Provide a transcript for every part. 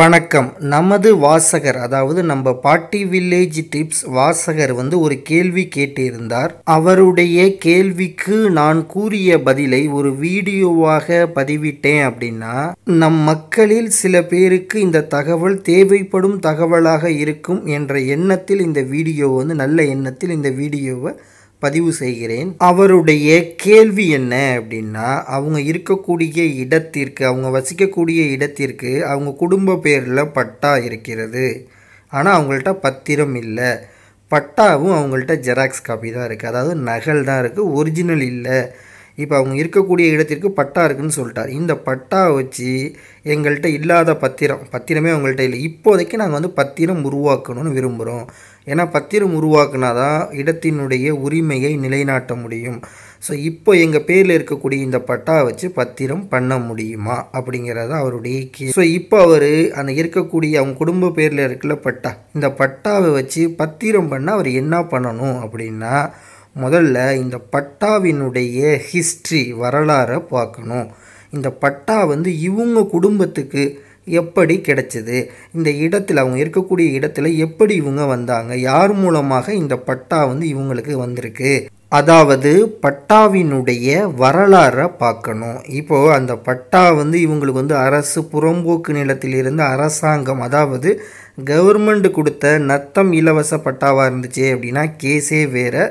வணக்கம் நமது வாசகர் அதாவது நம்ம பாட்டி வில்லேஜ் டிப்ஸ் வாசகர் வந்து ஒரு கேள்வி கேட்டிருந்தார் அவருடைய கேள்விக்கு நான் கூறிய பதிலை ஒரு வீடியோவாக பதிவிட்டேன் அப்படின்னா நம் மக்களில் சில பேருக்கு இந்த தகவல் தேவைப்படும் தகவலாக இருக்கும் என்ற எண்ணத்தில் இந்த வீடியோ வந்து நல்ல எண்ணத்தில் இந்த வீடியோவை பதிவு செய்கிறேன் அவருடைய கேள்வி என்ன அப்படின்னா அவங்க இருக்கக்கூடிய இடத்திற்கு அவங்க வசிக்கக்கூடிய இடத்திற்கு அவங்க குடும்ப பேரில் பட்டா இருக்கிறது ஆனால் அவங்கள்ட்ட பத்திரம் இல்லை பட்டாவும் அவங்கள்ட்ட ஜெராக்ஸ் காப்பி தான் இருக்குது அதாவது நகல் தான் இருக்குது ஒரிஜினல் இல்லை இப்போ அவங்க இருக்கக்கூடிய இடத்திற்கு பட்டா இருக்குன்னு சொல்லிட்டார் இந்த பட்டா வச்சு எங்கள்கிட்ட இல்லாத பத்திரம் பத்திரமே அவங்கள்ட்ட இல்லை இப்போதைக்கு நாங்கள் வந்து பத்திரம் உருவாக்கணும்னு விரும்புகிறோம் ஏன்னா பத்திரம் உருவாக்குனா தான் இடத்தினுடைய உரிமையை நிலைநாட்ட முடியும் ஸோ இப்போ எங்கள் பேரில் இருக்கக்கூடிய இந்த பட்டா வச்சு பத்திரம் பண்ண முடியுமா அப்படிங்கிறத அவருடைய கே ஸோ இப்போ அவர் அந்த இருக்கக்கூடிய அவங்க குடும்ப பேரில் இருக்கிற பட்டா இந்த பட்டாவை வச்சு பத்திரம் பண்ண அவர் என்ன பண்ணணும் அப்படின்னா முதல்ல இந்த பட்டாவினுடைய ஹிஸ்ட்ரி வரலாறை பார்க்கணும் இந்த பட்டா வந்து இவங்க குடும்பத்துக்கு எப்படி கிடைச்சிது இந்த இடத்துல அவங்க இருக்கக்கூடிய இடத்துல எப்படி இவங்க வந்தாங்க யார் மூலமாக இந்த பட்டா வந்து இவங்களுக்கு வந்திருக்கு அதாவது பட்டாவினுடைய வரலாறை பார்க்கணும் இப்போது அந்த பட்டா வந்து இவங்களுக்கு வந்து அரசு புறம்போக்கு நிலத்திலிருந்து அரசாங்கம் அதாவது கவர்மெண்ட் கொடுத்த நத்தம் இலவச பட்டாவாக இருந்துச்சு அப்படின்னா கேஸே வேறு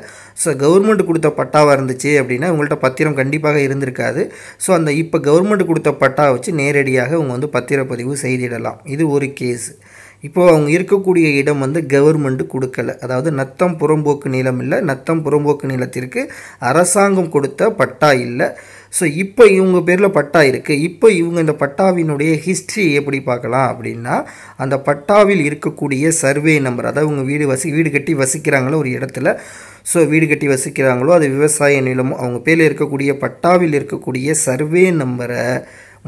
ஸோ கவர்மெண்ட் கொடுத்த பட்டாவாக இருந்துச்சு அப்படின்னா இவங்கள்ட்ட பத்திரம் கண்டிப்பாக இருந்திருக்காது ஸோ அந்த இப்போ கவர்மெண்ட் கொடுத்த பட்டா வச்சு நேரடியாக இவங்க வந்து பத்திரப்பதிவு செய்திடலாம் இது ஒரு கேஸ் இப்போது அவங்க இருக்கக்கூடிய இடம் வந்து கவர்மெண்ட்டு கொடுக்கல அதாவது நத்தம் புறம்போக்கு நிலம் இல்லை நத்தம் புறம்போக்கு நிலத்திற்கு அரசாங்கம் கொடுத்த பட்டா இல்லை ஸோ இப்போ இவங்க பேரில் பட்டா இருக்குது இப்போ இவங்க இந்த பட்டாவினுடைய ஹிஸ்ட்ரி எப்படி பார்க்கலாம் அப்படின்னா அந்த பட்டாவில் இருக்கக்கூடிய சர்வே நம்பர் அதாவது இவங்க வீடு வசி வீடு கட்டி வசிக்கிறாங்களோ ஒரு இடத்துல ஸோ வீடு கட்டி வசிக்கிறாங்களோ அது விவசாய நிலமோ அவங்க பேரில் இருக்கக்கூடிய பட்டாவில் இருக்கக்கூடிய சர்வே நம்பரை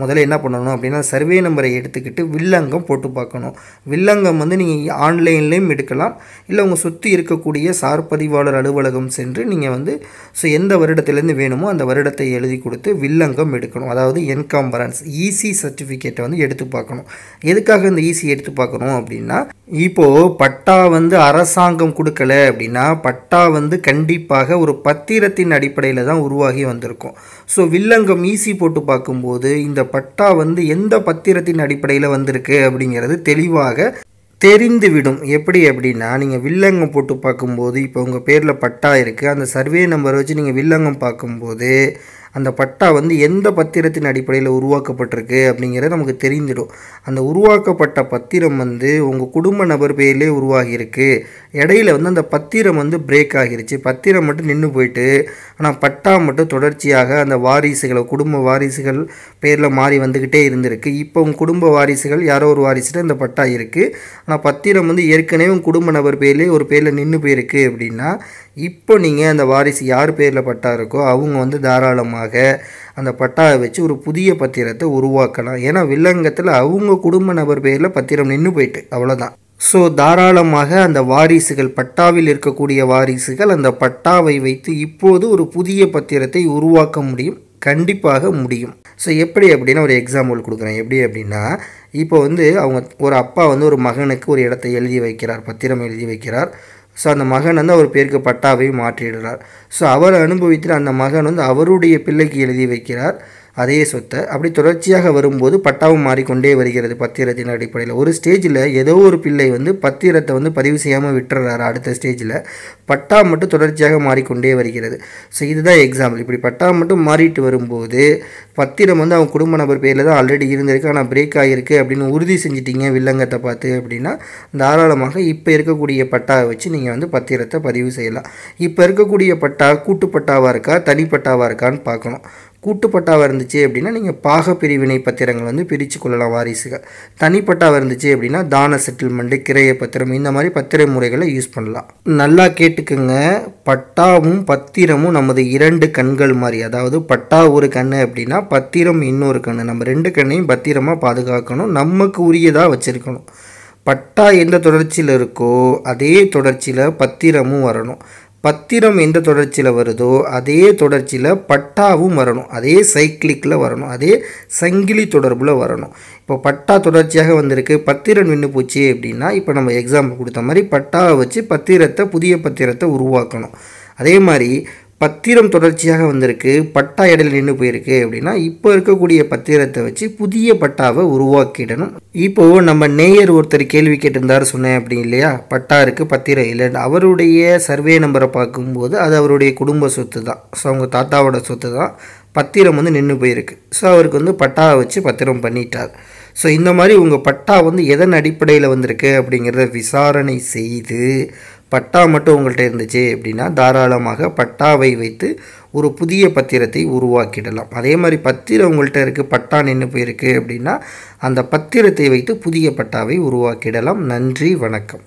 முதல்ல என்ன பண்ணணும் அப்படின்னா சர்வே நம்பரை எடுத்துக்கிட்டு வில்லங்கம் போட்டு பார்க்கணும் வில்லங்கம் வந்து நீங்கள் ஆன்லைன்லேயும் எடுக்கலாம் இல்லை உங்கள் சுற்றி இருக்கக்கூடிய சார் பதிவாளர் அலுவலகம் சென்று நீங்கள் வந்து ஸோ எந்த வருடத்துலேருந்து வேணுமோ அந்த வருடத்தை எழுதி கொடுத்து வில்லங்கம் எடுக்கணும் அதாவது என்காம்பரன்ஸ் ஈசி சர்டிஃபிகேட்டை வந்து எடுத்து பார்க்கணும் எதுக்காக இந்த ஈசி e எடுத்து பார்க்கணும் அப்படின்னா இப்போது பட்டா வந்து அரசாங்கம் கொடுக்கல அப்படின்னா பட்டா வந்து கண்டிப்பாக ஒரு பத்திரத்தின் அடிப்படையில் தான் உருவாகி வந்திருக்கும் ஸோ வில்லங்கம் ஈசி e போட்டு பார்க்கும்போது இந்த பட்டா வந்து எந்த பத்திரத்தின் அடிப்படையில் வந்திருக்கு அப்படிங்கிறது தெளிவாக தெரிந்துவிடும் எப்படி அப்படின்னா நீங்கள் வில்லங்கம் போட்டு பார்க்கும்போது இப்போ உங்கள் பேரில் பட்டா இருக்குது அந்த சர்வே நம்பர் வச்சு நீங்கள் வில்லங்கம் பார்க்கும்போது அந்த பட்டா வந்து எந்த பத்திரத்தின் அடிப்படையில் உருவாக்கப்பட்டிருக்கு அப்படிங்கிறத நமக்கு தெரிஞ்சிடும் அந்த உருவாக்கப்பட்ட பத்திரம் வந்து உங்கள் குடும்ப நபர் பேர்லேயே உருவாகியிருக்கு இடையில வந்து அந்த பத்திரம் வந்து பிரேக் ஆகிருச்சு பத்திரம் மட்டும் நின்று போயிட்டு ஆனால் பட்டா மட்டும் தொடர்ச்சியாக அந்த வாரிசுகளை குடும்ப வாரிசுகள் பேரில் மாறி வந்துக்கிட்டே இருந்திருக்கு இப்போ உங்கள் குடும்ப வாரிசுகள் யாரோ ஒரு வாரிசுட்டு அந்த பட்டா இருக்குது ஆனால் பத்திரம் வந்து ஏற்கனவே உங்கள் குடும்ப நபர் பேர்லேயே ஒரு பேரில் நின்று போயிருக்கு அப்படின்னா இப்போ நீங்கள் அந்த வாரிசு யார் பேரில் பட்டா இருக்கோ அவங்க வந்து தாராளமாக மூலமாக அந்த பட்டாவை வச்சு ஒரு புதிய பத்திரத்தை உருவாக்கலாம் ஏன்னா வில்லங்கத்தில் அவங்க குடும்ப நபர் பேரில் பத்திரம் நின்று போயிட்டு அவ்வளோதான் ஸோ தாராளமாக அந்த வாரிசுகள் பட்டாவில் இருக்கக்கூடிய வாரிசுகள் அந்த பட்டாவை வைத்து இப்போது ஒரு புதிய பத்திரத்தை உருவாக்க முடியும் கண்டிப்பாக முடியும் ஸோ எப்படி அப்படின்னா ஒரு எக்ஸாம்பிள் கொடுக்குறேன் எப்படி அப்படின்னா இப்போ வந்து அவங்க ஒரு அப்பா வந்து ஒரு மகனுக்கு ஒரு இடத்தை எழுதி வைக்கிறார் பத்திரம் எழுதி வைக்கிறார் ஸோ அந்த மகன் வந்து அவர் பேருக்கு பட்டாவை மாற்றிடுறார் ஸோ அவர் அனுபவித்து அந்த மகன் வந்து அவருடைய பிள்ளைக்கு எழுதி வைக்கிறார் அதே சொத்தை அப்படி தொடர்ச்சியாக வரும்போது பட்டாவும் மாறிக்கொண்டே வருகிறது பத்திரத்தின் அடிப்படையில் ஒரு ஸ்டேஜில் ஏதோ ஒரு பிள்ளை வந்து பத்திரத்தை வந்து பதிவு செய்யாமல் விட்டுறாரு அடுத்த ஸ்டேஜில் பட்டா மட்டும் தொடர்ச்சியாக மாறிக்கொண்டே வருகிறது ஸோ இதுதான் எக்ஸாம்பிள் இப்படி பட்டா மட்டும் மாறிட்டு வரும்போது பத்திரம் வந்து அவங்க குடும்ப நபர் பேரில் தான் ஆல்ரெடி இருந்திருக்கு ஆனால் பிரேக் ஆகிருக்கு அப்படின்னு உறுதி செஞ்சிட்டிங்க வில்லங்கத்தை பார்த்து அப்படின்னா தாராளமாக இப்போ இருக்கக்கூடிய பட்டாவை வச்சு நீங்கள் வந்து பத்திரத்தை பதிவு செய்யலாம் இப்போ இருக்கக்கூடிய பட்டா கூட்டுப்பட்டாவாக இருக்கா தனிப்பட்டாவாக இருக்கான்னு பார்க்கணும் கூட்டுப்பட்டாவாக இருந்துச்சு அப்படின்னா நீங்கள் பாக பிரிவினை பத்திரங்கள் வந்து பிரித்து கொள்ளலாம் வாரிசுகள் தனிப்பட்டாவாக இருந்துச்சு அப்படின்னா தான செட்டில்மெண்ட்டு கிரைய பத்திரம் இந்த மாதிரி பத்திர முறைகளை யூஸ் பண்ணலாம் நல்லா கேட்டுக்குங்க பட்டாவும் பத்திரமும் நமது இரண்டு கண்கள் மாதிரி அதாவது பட்டா ஒரு கண் அப்படின்னா பத்திரம் இன்னொரு கண் நம்ம ரெண்டு கண்ணையும் பத்திரமாக பாதுகாக்கணும் நமக்கு உரியதாக வச்சுருக்கணும் பட்டா எந்த தொடர்ச்சியில் இருக்கோ அதே தொடர்ச்சியில் பத்திரமும் வரணும் பத்திரம் எந்த தொடர்ச்சியில் வருதோ அதே தொடர்ச்சியில் பட்டாவும் வரணும் அதே சைக்கிளிக்கில் வரணும் அதே சங்கிலி தொடர்பில் வரணும் இப்போ பட்டா தொடர்ச்சியாக வந்திருக்கு பத்திரம் நின்று போச்சு அப்படின்னா இப்போ நம்ம எக்ஸாம்பிள் கொடுத்த மாதிரி பட்டாவை வச்சு பத்திரத்தை புதிய பத்திரத்தை உருவாக்கணும் அதே மாதிரி பத்திரம் தொடர்ச்சியாக வந்திருக்கு பட்டா இடையில நின்று போயிருக்கு அப்படின்னா இப்போ இருக்கக்கூடிய பத்திரத்தை வச்சு புதிய பட்டாவை உருவாக்கிடணும் இப்போ நம்ம நேயர் ஒருத்தர் கேள்வி கேட்டிருந்தார் சொன்னேன் அப்படி இல்லையா பட்டா இருக்குது பத்திரம் இல்லைன்னு அவருடைய சர்வே நம்பரை பார்க்கும்போது அது அவருடைய குடும்ப சொத்து தான் ஸோ அவங்க தாத்தாவோட சொத்து தான் பத்திரம் வந்து நின்று போயிருக்கு ஸோ அவருக்கு வந்து பட்டாவை வச்சு பத்திரம் பண்ணிட்டார் ஸோ இந்த மாதிரி உங்கள் பட்டா வந்து எதன் அடிப்படையில் வந்திருக்கு அப்படிங்கிறத விசாரணை செய்து பட்டா மட்டும் உங்கள்கிட்ட இருந்துச்சு அப்படின்னா தாராளமாக பட்டாவை வைத்து ஒரு புதிய பத்திரத்தை உருவாக்கிடலாம் அதே மாதிரி பத்திரம் உங்கள்கிட்ட இருக்குது பட்டா நின்று போயிருக்கு அப்படின்னா அந்த பத்திரத்தை வைத்து புதிய பட்டாவை உருவாக்கிடலாம் நன்றி வணக்கம்